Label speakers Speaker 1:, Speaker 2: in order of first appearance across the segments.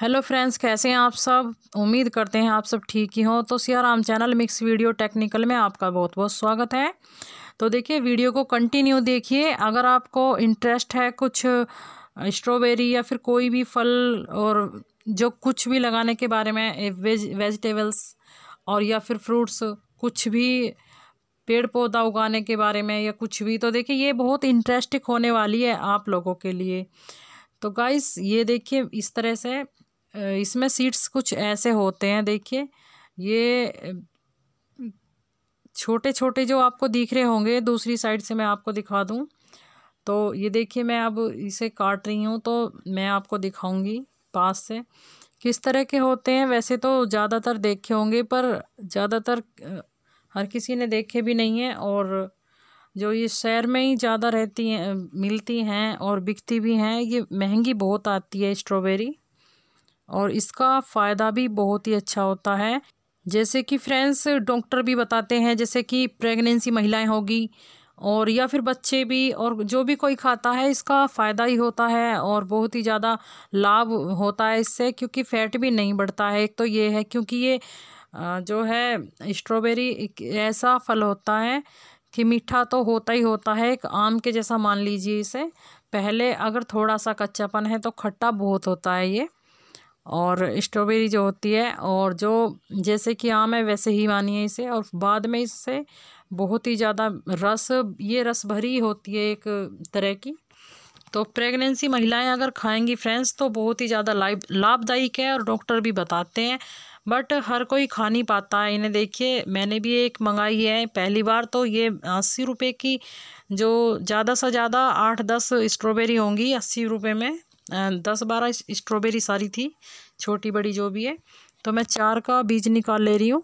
Speaker 1: hello friends कैसे हैं आप सब उम्मीद करते हैं आप सब ठीक ही हों तो Siyaram channel mix video technical में आपका बहुत बहुत स्वागत है तो देखिए वीडियो को कंटिन्यू देखिए अगर आपको इंटरेस्ट है कुछ स्ट्रॉबेरी या फिर कोई भी फल और जो कुछ भी लगाने के बारे में वेज वेजिटेबल्स और या फिर फ्रूट्स कुछ भी पेड़ पौधा उगाने के बारे में या कुछ भी तो देखिए ये बहुत इंटरेस्टिंग होने वाली है आप लोगों के लिए तो गाइस ये देखिए इस तरह से इसमें सीड्स कुछ ऐसे होते हैं देखिए ये छोटे छोटे जो आपको दिख रहे होंगे दूसरी साइड से मैं आपको दिखा दूँ तो ये देखिए मैं अब इसे काट रही हूँ तो मैं आपको दिखाऊंगी पास से किस तरह के होते हैं वैसे तो ज़्यादातर देखे होंगे पर ज़्यादातर हर किसी ने देखे भी नहीं हैं और जो ये शहर में ही ज़्यादा रहती हैं मिलती हैं और बिकती भी हैं ये महंगी बहुत आती है स्ट्रॉबेरी और इसका फ़ायदा भी बहुत ही अच्छा होता है जैसे कि फ्रेंड्स डॉक्टर भी बताते हैं जैसे कि प्रेगनेंसी महिलाएं होगी और या फिर बच्चे भी और जो भी कोई खाता है इसका फ़ायदा ही होता है और बहुत ही ज़्यादा लाभ होता है इससे क्योंकि फैट भी नहीं बढ़ता है एक तो ये है क्योंकि ये जो है स्ट्रॉबेरी एक ऐसा फल होता है कि मीठा तो होता ही होता है एक आम के जैसा मान लीजिए इसे पहले अगर थोड़ा सा कच्चापन है तो खट्टा बहुत होता है ये और स्ट्रॉबेरी जो होती है और जो जैसे कि आम है वैसे ही मानिए इसे और बाद में इससे बहुत ही ज़्यादा रस ये रस भरी होती है एक तरह की तो प्रेगनेंसी महिलाएं अगर खाएंगी फ्रेंड्स तो बहुत ही ज़्यादा लाइ लाभदायक है और डॉक्टर भी बताते हैं बट हर कोई खा नहीं पाता है इन्हें देखिए मैंने भी एक मंगाई है पहली बार तो ये अस्सी रुपये की जो ज़्यादा से ज़्यादा आठ दस स्ट्रॉबेरी होंगी अस्सी रुपये में दस बारह स्ट्रॉबेरी सारी थी छोटी बड़ी जो भी है तो मैं चार का बीज निकाल ले रही हूँ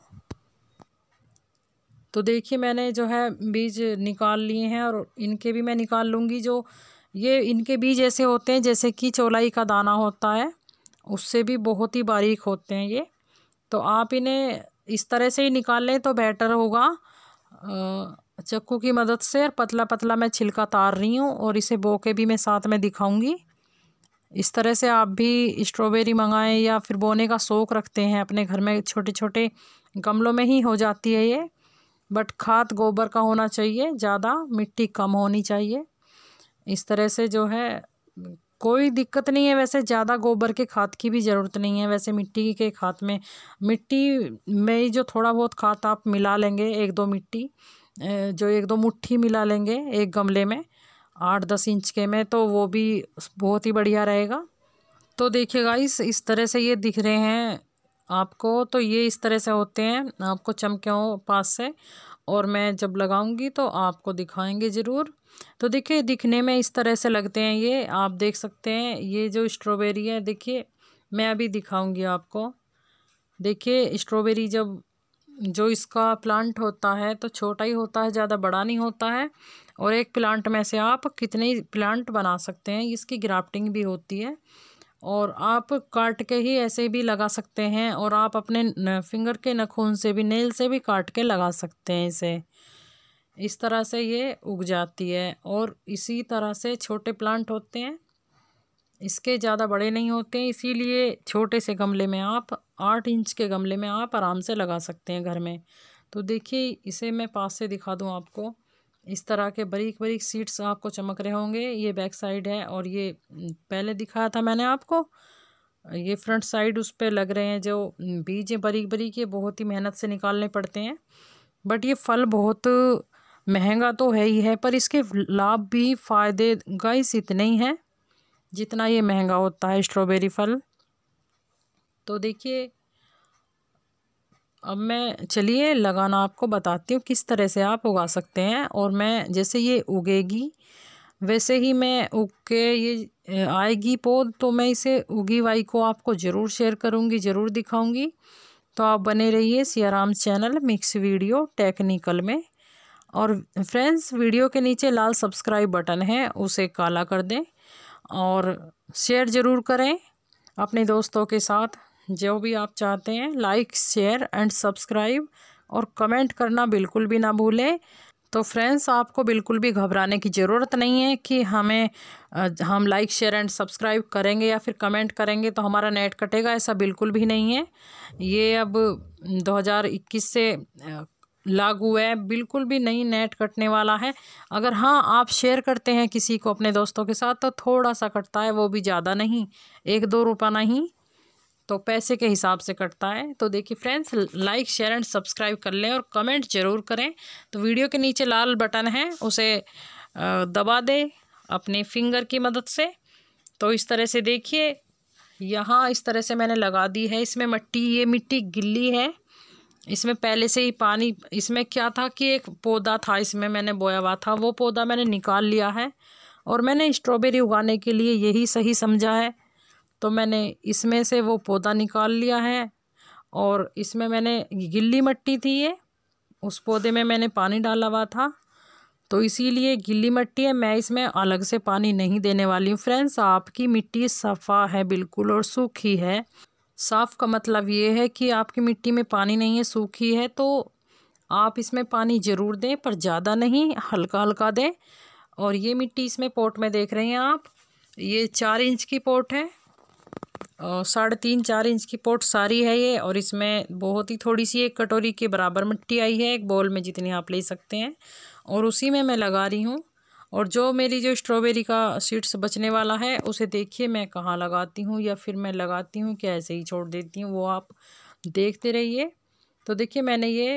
Speaker 1: तो देखिए मैंने जो है बीज निकाल लिए हैं और इनके भी मैं निकाल लूँगी जो ये इनके बीज ऐसे होते हैं जैसे कि चौलाई का दाना होता है उससे भी बहुत ही बारीक होते हैं ये तो आप इन्हें इस तरह से ही निकाल लें तो बेटर होगा चक्कू की मदद से और पतला पतला मैं छिलका तार रही हूँ और इसे बो के भी मैं साथ में दिखाऊँगी इस तरह से आप भी स्ट्रॉबेरी मंगाएं या फिर बोने का शौक़ रखते हैं अपने घर में छोटे छोटे गमलों में ही हो जाती है ये बट खाद गोबर का होना चाहिए ज़्यादा मिट्टी कम होनी चाहिए इस तरह से जो है कोई दिक्कत नहीं है वैसे ज़्यादा गोबर के खाद की भी ज़रूरत नहीं है वैसे मिट्टी के खाद में मिट्टी में ही जो थोड़ा बहुत खाद आप मिला लेंगे एक दो मिट्टी जो एक दो मुट्ठी मिला लेंगे एक गमले में आठ दस इंच के में तो वो भी बहुत ही बढ़िया रहेगा तो देखिए गाइस इस तरह से ये दिख रहे हैं आपको तो ये इस तरह से होते हैं आपको चमके हो पास से और मैं जब लगाऊंगी तो आपको दिखाएंगे ज़रूर तो देखिए दिखने में इस तरह से लगते हैं ये आप देख सकते हैं ये जो स्ट्रॉबेरी है देखिए मैं अभी दिखाऊंगी आपको देखिए स्ट्रॉबेरी जब जो इसका प्लांट होता है तो छोटा ही होता है ज़्यादा बड़ा नहीं होता है और एक प्लांट में से आप कितने प्लांट बना सकते हैं इसकी ग्राफ्टिंग भी होती है और आप काट के ही ऐसे भी लगा सकते हैं और आप अपने फिंगर के नखून से भी नेल से भी काट के लगा सकते हैं इसे इस तरह से ये उग जाती है और इसी तरह से छोटे प्लांट होते हैं इसके ज़्यादा बड़े नहीं होते हैं इसीलिए छोटे से गमले में आप आठ इंच के गमले में आप आराम से लगा सकते हैं घर में तो देखिए इसे मैं पास से दिखा दूँ आपको इस तरह के बरीक बरीक सीड्स आपको चमक रहे होंगे ये बैक साइड है और ये पहले दिखाया था मैंने आपको ये फ्रंट साइड उस पर लग रहे हैं जो बीज हैं बरीक बरीक ये बहुत ही मेहनत से निकालने पड़ते हैं बट ये फल बहुत महंगा तो है ही है पर इसके लाभ भी फ़ायदे गाइस इतने ही हैं जितना ये महंगा होता है स्ट्रॉबेरी फल तो देखिए अब मैं चलिए लगाना आपको बताती हूँ किस तरह से आप उगा सकते हैं और मैं जैसे ये उगेगी वैसे ही मैं उग के ये आएगी पौध तो मैं इसे उगी वाई को आपको ज़रूर शेयर करूँगी ज़रूर दिखाऊँगी तो आप बने रहिए Siyaram channel mix video technical में और फ्रेंड्स वीडियो के नीचे लाल सब्सक्राइब बटन है उसे काला कर दें और शेयर ज़रूर करें अपने दोस्तों के साथ जो भी आप चाहते हैं लाइक शेयर एंड सब्सक्राइब और कमेंट करना बिल्कुल भी ना भूलें तो फ्रेंड्स आपको बिल्कुल भी घबराने की ज़रूरत नहीं है कि हमें हम लाइक शेयर एंड सब्सक्राइब करेंगे या फिर कमेंट करेंगे तो हमारा नेट कटेगा ऐसा बिल्कुल भी नहीं है ये अब 2021 से लागू है बिल्कुल भी नहीं नेट कटने वाला है अगर हाँ आप शेयर करते हैं किसी को अपने दोस्तों के साथ तो थोड़ा सा कटता है वो भी ज़्यादा नहीं एक दो रुपये नहीं तो पैसे के हिसाब से कटता है तो देखिए friends like share and subscribe कर लें और कमेंट ज़रूर करें तो वीडियो के नीचे लाल बटन है उसे दबा दें अपने फिंगर की मदद से तो इस तरह से देखिए यहाँ इस तरह से मैंने लगा दी है इसमें मिट्टी ये मिट्टी गिल्ली है इसमें पहले से ही पानी इसमें क्या था कि एक पौधा था इसमें मैंने बोया हुआ था वो पौधा मैंने निकाल लिया है और मैंने स्ट्रॉबेरी उगाने के लिए यही सही समझा है तो मैंने इसमें से वो पौधा निकाल लिया है और इसमें मैंने गिल्ली मिट्टी थी ये उस पौधे में मैंने पानी डाला हुआ था तो इसीलिए गिल्ली मिट्टी है मैं इसमें अलग से पानी नहीं देने वाली हूँ फ्रेंड्स आपकी मिट्टी सफ़ा है बिल्कुल और सूखी है साफ़ का मतलब ये है कि आपकी मिट्टी में पानी नहीं है सूखी है तो आप इसमें पानी ज़रूर दें पर ज़्यादा नहीं हल्का हल्का दें और ये मिट्टी इसमें पोट में देख रहे हैं आप ये चार इंच की पोट है साढ़े तीन चार इंच की पोट सारी है ये और इसमें बहुत ही थोड़ी सी एक कटोरी के बराबर मिट्टी आई है एक बॉल में जितनी आप ले सकते हैं और उसी में मैं लगा रही हूँ और जो मेरी जो स्ट्रॉबेरी का सीड्स बचने वाला है उसे देखिए मैं कहाँ लगाती हूँ या फिर मैं लगाती हूँ क्या ऐसे ही छोड़ देती हूँ वो आप देखते रहिए तो देखिए मैंने ये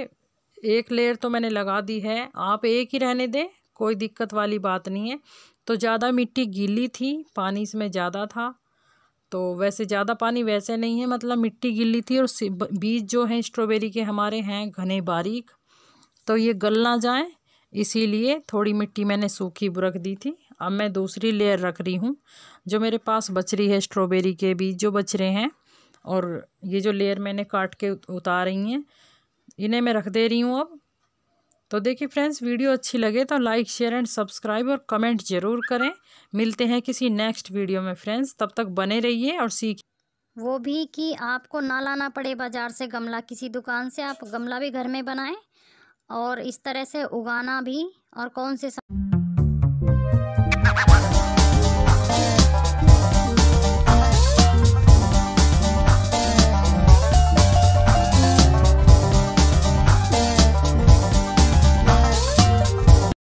Speaker 1: एक लेयर तो मैंने लगा दी है आप एक ही रहने दें कोई दिक्कत वाली बात नहीं है तो ज़्यादा मिट्टी गीली थी पानी इसमें ज़्यादा था तो वैसे ज़्यादा पानी वैसे नहीं है मतलब मिट्टी गिल्ली थी और बीज जो हैं स्ट्रॉबेरी के हमारे हैं घने बारीक तो ये गल ना जाए इसीलिए थोड़ी मिट्टी मैंने सूखी रख दी थी अब मैं दूसरी लेयर रख रही हूँ जो मेरे पास बच रही है स्ट्रॉबेरी के बीज जो बच रहे हैं और ये जो लेयर मैंने काट के उतार रही हैं इन्हें मैं रख दे रही हूँ अब तो देखिए फ्रेंड्स वीडियो अच्छी लगे तो लाइक शेयर एंड सब्सक्राइब और कमेंट ज़रूर करें मिलते हैं किसी नेक्स्ट वीडियो में फ्रेंड्स तब तक बने रहिए और सीख वो भी कि आपको ना लाना पड़े बाज़ार से गमला किसी दुकान से आप गमला भी घर में बनाएं और इस तरह से उगाना भी और कौन से